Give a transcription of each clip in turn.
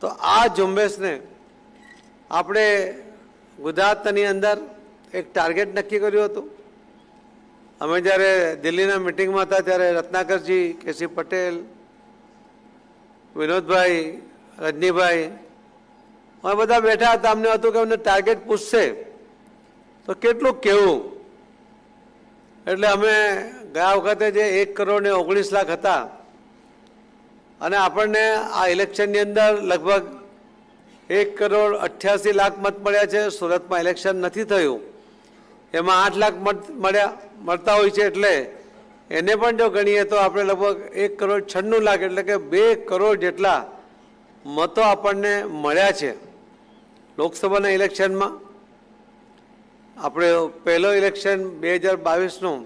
તો આ ઝુંબેશને આપણે ગુજરાતની અંદર એક ટાર્ગેટ નક્કી કર્યું હતું અમે જ્યારે દિલ્હીના મિટિંગમાં હતા ત્યારે રત્નાકરજી કેસી પટેલ વિનોદભાઈ રજનીભાઈ અમે બધા બેઠા હતા અમને હતું કે અમને ટાર્ગેટ પૂછશે તો કેટલું કહેવું એટલે અમે ગયા વખતે જે એક કરોડ ને ઓગણીસ લાખ હતા અને આપણને આ ઇલેક્શનની અંદર લગભગ એક કરોડ અઠ્યાસી લાખ મત મળ્યા છે સુરતમાં ઇલેક્શન નથી થયું એમાં આઠ લાખ મત મળ્યા મળતા હોય છે એટલે એને પણ જો ગણીએ તો આપણે લગભગ એક કરોડ છન્નું લાખ એટલે કે બે કરોડ જેટલા મતો આપણને મળ્યા છે લોકસભાના ઇલેક્શનમાં આપણે પહેલો ઇલેક્શન બે હજાર બાવીસનું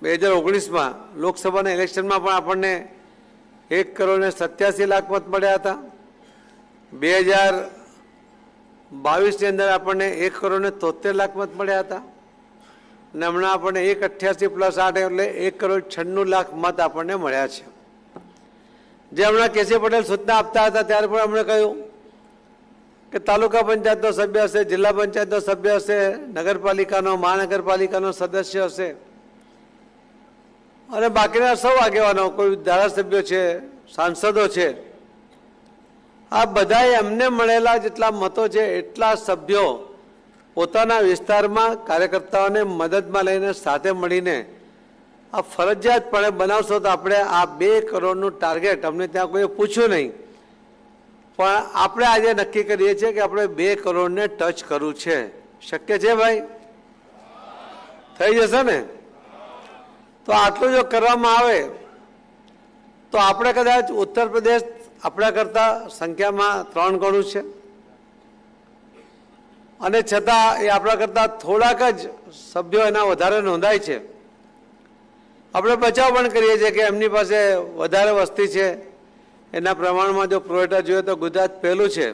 બે હજાર ઓગણીસમાં લોકસભાના ઇલેક્શનમાં પણ આપણને એક કરોડ ને સત્યાસી લાખ મત મળ્યા હતા બે હજાર બાવીસની અંદર આપણને એક કરોડ ને તોતેર લાખ મત મળ્યા હતા અને હમણાં આપણને એક અઠ્યાસી પ્લસ આઠ એટલે એક કરોડ છન્નું લાખ મત આપણને મળ્યા છે જે હમણાં કેસી પટેલ સૂચના આપતા હતા ત્યારે પણ અમને કહ્યું કે તાલુકા પંચાયતનો સભ્ય હશે જિલ્લા પંચાયતનો સભ્ય હશે નગરપાલિકાનો મહાનગરપાલિકાનો સદસ્ય હશે અને બાકીના સૌ આગેવાનો કોઈ ધારાસભ્યો છે સાંસદો છે આ બધાએ એમને મળેલા જેટલા મતો છે એટલા સભ્યો પોતાના વિસ્તારમાં કાર્યકર્તાઓને મદદમાં લઈને સાથે મળીને આ ફરજિયાતપણે બનાવશો તો આપણે આ બે કરોડનું ટાર્ગેટ અમને ત્યાં કોઈએ પૂછ્યું નહીં પણ આપણે આજે નક્કી કરીએ છીએ કે આપણે બે કરોડને ટચ કરવું છે શક્ય છે ભાઈ થઈ જશે ને તો આટલું જો કરવામાં આવે તો આપણે કદાચ ઉત્તર પ્રદેશ આપણા કરતાં સંખ્યામાં ત્રણ ગણું છે અને છતાં એ આપણા કરતાં થોડાક જ સભ્યો એના વધારે નોંધાય છે આપણે બચાવ પણ કરીએ છીએ કે એમની પાસે વધારે વસ્તી છે એના પ્રમાણમાં જો પ્રોડેટા જોઈએ તો ગુજરાત પહેલું છે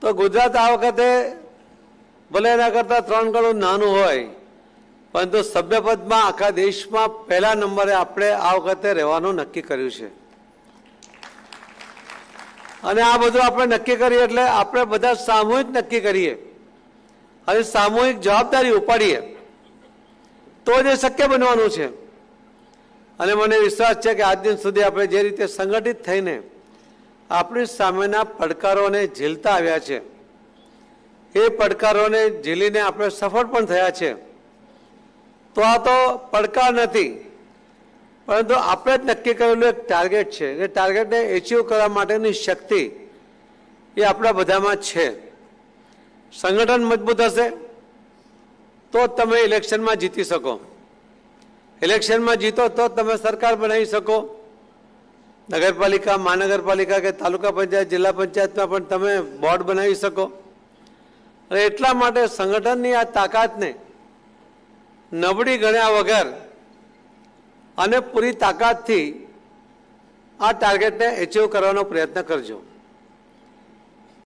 તો ગુજરાત આ વખતે ભલે એના કરતાં ત્રણ ગણું નાનું હોય પરંતુ સભ્યપદમાં આખા દેશમાં પહેલા નંબરે આપણે આ વખતે રહેવાનું નક્કી કર્યું છે અને આ બધું આપણે નક્કી કરીએ એટલે આપણે બધા સામૂહિક નક્કી કરીએ અને સામૂહિક જવાબદારી ઉપાડીએ તો જ એ શક્ય બનવાનું છે અને મને વિશ્વાસ છે કે આજ દિન સુધી આપણે જે રીતે સંગઠિત થઈને આપણી સામેના પડકારોને ઝીલતા આવ્યા છે એ પડકારોને ઝીલીને આપણે સફળ પણ થયા છે તો આ તો પડકા નથી પરંતુ આપએ નક્કી કરેલો એક ટાર્ગેટ છે એ ટાર્ગેટને એચીવ કરવા માટેની શક્તિ એ આપણા બધામાં છે સંગઠન મજબૂત હશે તો તમે ઇલેક્શનમાં જીતી શકો ઇલેક્શનમાં જીતો તો તમે સરકાર બનાવી શકો નગરપાલિકા માનગરપાલિકા કે તાલુકા પંચાયત જિલ્લા પંચાયતમાં પણ તમે બોર્ડ બનાવી શકો એટલે માટે સંગઠનની આ તાકાતને નબળી ગણ્યા વગર અને પૂરી તાકાતથી આ ટાર્ગેટને એચીવ કરવાનો પ્રયત્ન કરજો